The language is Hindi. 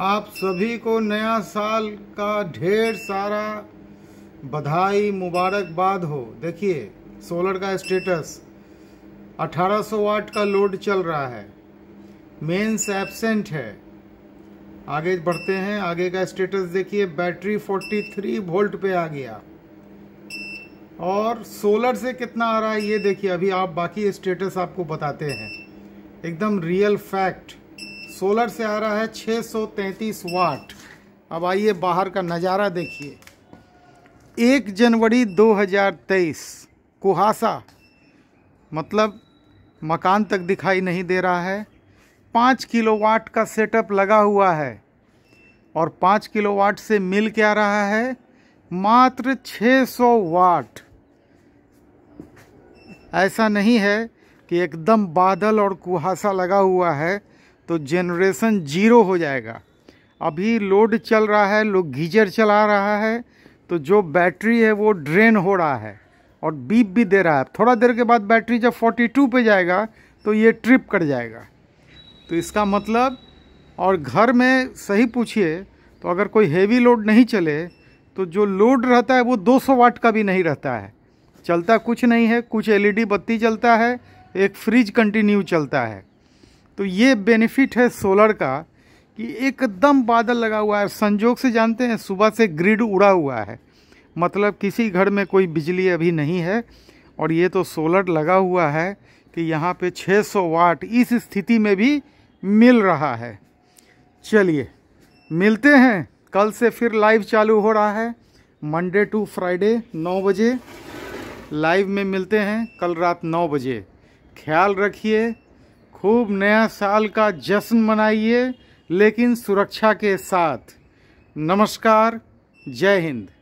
आप सभी को नया साल का ढेर सारा बधाई मुबारकबाद हो देखिए सोलर का स्टेटस 1800 वाट का लोड चल रहा है मेंस एब्सेंट है आगे बढ़ते हैं आगे का स्टेटस देखिए बैटरी 43 वोल्ट पे आ गया और सोलर से कितना आ रहा है ये देखिए अभी आप बाकी स्टेटस आपको बताते हैं एकदम रियल फैक्ट सोलर से आ रहा है 633 वाट अब आइए बाहर का नज़ारा देखिए एक जनवरी 2023 कुहासा मतलब मकान तक दिखाई नहीं दे रहा है पाँच किलोवाट का सेटअप लगा हुआ है और पाँच किलोवाट से मिल क्या रहा है मात्र 600 वाट ऐसा नहीं है कि एकदम बादल और कुहासा लगा हुआ है तो जनरेशन जीरो हो जाएगा अभी लोड चल रहा है लोग गीजर चला रहा है तो जो बैटरी है वो ड्रेन हो रहा है और बीप भी दे रहा है थोड़ा देर के बाद बैटरी जब 42 पे जाएगा तो ये ट्रिप कर जाएगा तो इसका मतलब और घर में सही पूछिए तो अगर कोई हेवी लोड नहीं चले तो जो लोड रहता है वो 200 वाट का भी नहीं रहता है चलता कुछ नहीं है कुछ एलईडी e बत्ती चलता है एक फ्रिज कंटिन्यू चलता है तो ये बेनिफिट है सोलर का कि एकदम बादल लगा हुआ है संजोग से जानते हैं सुबह से ग्रिड उड़ा हुआ है मतलब किसी घर में कोई बिजली अभी नहीं है और ये तो सोलर लगा हुआ है कि यहाँ पे 600 वाट इस स्थिति में भी मिल रहा है चलिए मिलते हैं कल से फिर लाइव चालू हो रहा है मंडे टू फ्राइडे 9 बजे लाइव में मिलते हैं कल रात 9 बजे ख्याल रखिए खूब नया साल का जश्न मनाइए लेकिन सुरक्षा के साथ नमस्कार जय हिंद